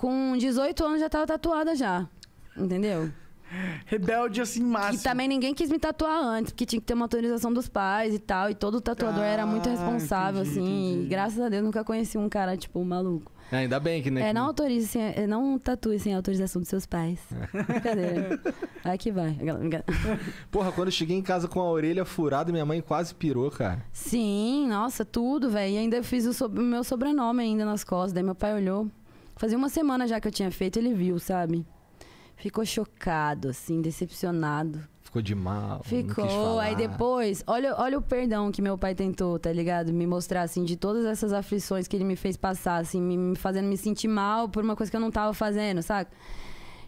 Com 18 anos já tava tatuada já. Entendeu? Rebelde assim, máximo. E também ninguém quis me tatuar antes, porque tinha que ter uma autorização dos pais e tal. E todo tatuador ah, era muito ah, responsável, entendi, assim. Entendi. E graças a Deus nunca conheci um cara, tipo, maluco. É, ainda bem que, né? É, não autorize sem, é, não tatue sem autorização dos seus pais. É. Brincadeira. Aí que vai. Porra, quando eu cheguei em casa com a orelha furada, minha mãe quase pirou, cara. Sim, nossa, tudo, velho. E ainda fiz o so meu sobrenome ainda nas costas. Daí meu pai olhou. Fazia uma semana já que eu tinha feito, ele viu, sabe? Ficou chocado, assim, decepcionado. Ficou de mal. Ficou. Aí depois, olha, olha o perdão que meu pai tentou, tá ligado? Me mostrar, assim, de todas essas aflições que ele me fez passar, assim, me, me fazendo me sentir mal por uma coisa que eu não tava fazendo, saca?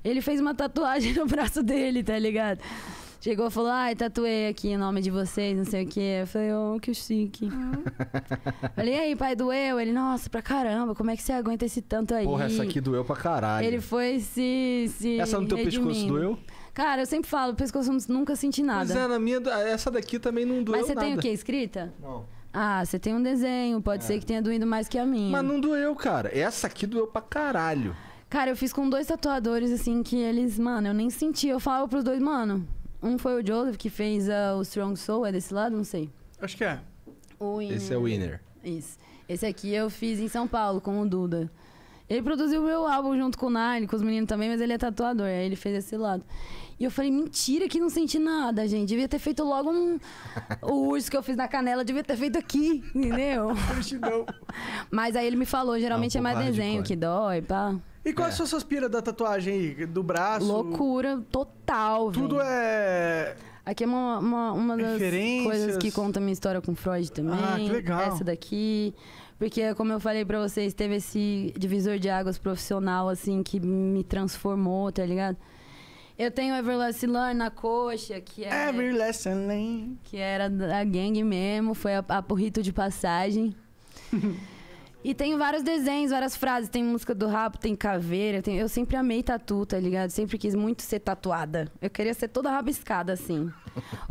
Ele fez uma tatuagem no braço dele, tá ligado? Chegou e falou, ai, tatuei aqui o nome de vocês, não sei o quê. Eu falei, oh, que chique. falei, e aí, pai, doeu? Ele, nossa, pra caramba, como é que você aguenta esse tanto aí? Porra, essa aqui doeu pra caralho. Ele foi se. se essa no teu redimindo. pescoço doeu? Cara, eu sempre falo, pescoço nunca senti nada. Mas é, na minha, essa daqui também não doeu. Mas você nada. tem o quê? Escrita? Não. Ah, você tem um desenho, pode é. ser que tenha doído mais que a minha. Mas não doeu, cara. Essa aqui doeu pra caralho. Cara, eu fiz com dois tatuadores, assim, que eles, mano, eu nem senti. Eu falo pros dois, mano, um foi o Joseph que fez uh, o Strong Soul, é desse lado? Não sei. Acho que é. O Esse é o Winner. Isso. Esse aqui eu fiz em São Paulo com o Duda. Ele produziu o meu álbum junto com o Nine, com os meninos também, mas ele é tatuador, aí ele fez esse lado. E eu falei, mentira que não senti nada, gente. Devia ter feito logo um. o urso que eu fiz na canela, devia ter feito aqui, entendeu? mas aí ele me falou, geralmente não, ah, é mais desenho que dói, pá. E quais é. são suas piras da tatuagem aí? Do braço? Loucura total, Tudo é Aqui é uma, uma, uma das coisas que conta minha história com Freud também. Ah, que legal. Essa daqui. Porque, como eu falei pra vocês, teve esse divisor de águas profissional, assim, que me transformou, tá ligado? Eu tenho Everlasting Learn na coxa, que é. Everlasting Learn. Que era da gangue mesmo, foi a, a, rito de passagem. E tem vários desenhos, várias frases. Tem música do Rapo, tem caveira. Tem... Eu sempre amei tatu, tá ligado? Sempre quis muito ser tatuada. Eu queria ser toda rabiscada, assim.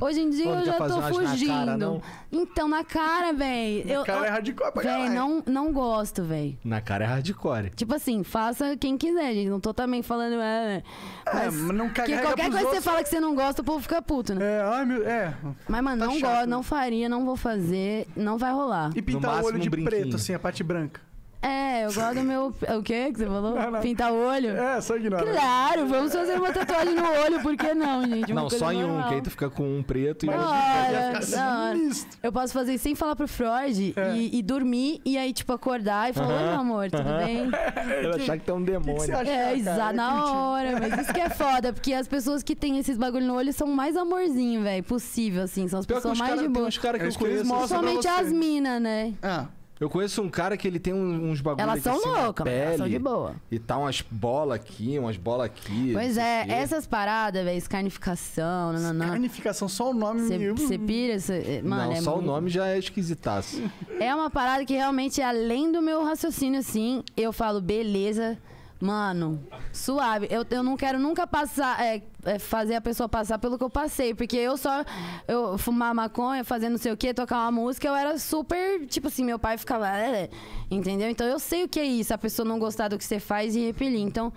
Hoje em dia Pô, eu já tô fugindo. Na cara, não. então, na cara, véi. Na eu, cara eu... é hardcore pra véi, não, não gosto, véi. Na cara é hardcore. Tipo assim, faça quem quiser, gente. Não tô também falando... É, né? é mas é, não que qualquer coisa que você fala que você não gosta, o povo fica puto, né? É, ai meu... É. Mas, mano, tá não gosto, não faria, não vou fazer, não vai rolar. E pintar o olho de brinquinho. preto, assim, a parte branca branca. É, eu gosto do meu. O quê que você falou? Não, não. Pintar o olho? É, só ignorar. Né? Claro, vamos fazer uma tatuagem no olho, por que não, gente? Uma não, só em um, que aí tu fica com um preto e um outro. Hora, eu posso fazer sem falar pro Freud é. e, e, dormir e aí, tipo, acordar e falar: uh -huh. Oi, meu amor, tudo uh -huh. bem? Eu achar que tem um demônio. Que que acha, é, exato, na hora. Mas isso que é foda, porque as pessoas que têm esses bagulho no olho são mais amorzinho, velho, possível, assim. São as pessoas mais cara, de boa. Os caras é que eu conheço. Somente as minas, né? Ah. Eu conheço um cara que ele tem uns bagulhos. Assim elas são loucas, mas elas são de boa. E tá umas bolas aqui, umas bolas aqui. Pois é, essas paradas, velho, escarnificação, nananã. Escarnificação, só o nome mesmo. Você pira, cê, eh, mano. Não, é só muito... o nome já é esquisitaço. É uma parada que realmente, é além do meu raciocínio, assim, eu falo, beleza. Mano, suave. Eu, eu não quero nunca passar, é, é, fazer a pessoa passar pelo que eu passei. Porque eu só, eu fumar maconha, fazer não sei o que, tocar uma música, eu era super, tipo assim, meu pai ficava, é, entendeu? Então eu sei o que é isso, a pessoa não gostar do que você faz e repelir. Então,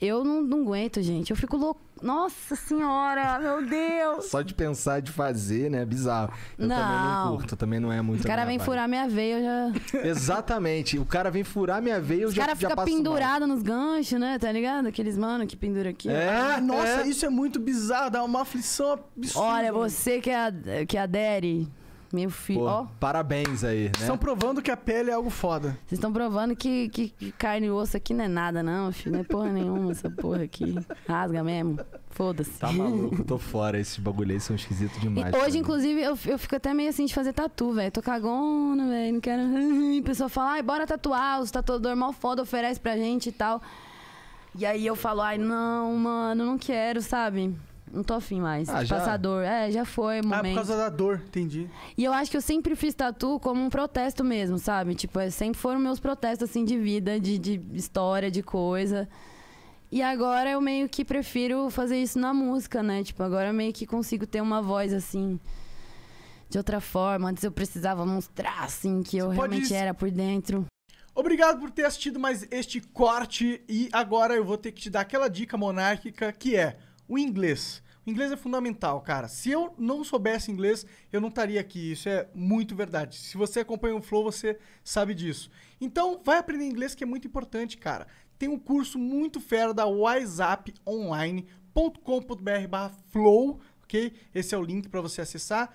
eu não, não aguento, gente. Eu fico louco. Nossa senhora, meu Deus! Só de pensar de fazer, né? Bizarro. Eu não. também não curto, também não é muito. O cara vem furar minha veia, eu já. Exatamente. O cara vem furar minha veia, eu já. O cara fica pendurado mal. nos ganchos, né? Tá ligado? Aqueles mano que pendura aqui. É, ah, nossa, é. isso é muito bizarro, dá uma aflição absurda. Olha, você que, é que adere meu filho, ó. Parabéns aí, né? Estão provando que a pele é algo foda. Vocês estão provando que, que, que carne e osso aqui não é nada, não, filho. Não é porra nenhuma essa porra aqui. Rasga mesmo. Foda-se. Tá maluco, tô fora. Esses bagulho aí são esquisitos demais. E hoje, inclusive, eu, eu fico até meio assim de fazer tatu, velho. Tô cagona, velho. Não quero. A pessoa fala, ai, bora tatuar. Os tatuador mal foda oferece pra gente e tal. E aí eu falo, ai, não, mano, não quero, sabe? não tô afim mais. Ah, já... Passar dor. É, já foi, momento. Ah, por causa da dor, entendi. E eu acho que eu sempre fiz tatu como um protesto mesmo, sabe? Tipo, é, sempre foram meus protestos, assim, de vida, de, de história, de coisa. E agora eu meio que prefiro fazer isso na música, né? Tipo, agora eu meio que consigo ter uma voz, assim, de outra forma. Antes eu precisava mostrar, assim, que Você eu realmente era por dentro. Obrigado por ter assistido mais este corte. E agora eu vou ter que te dar aquela dica monárquica que é o inglês. O inglês é fundamental, cara. Se eu não soubesse inglês, eu não estaria aqui. Isso é muito verdade. Se você acompanha o Flow, você sabe disso. Então, vai aprender inglês que é muito importante, cara. Tem um curso muito fera da WhatsApp online.com.br/flow, ok? Esse é o link para você acessar.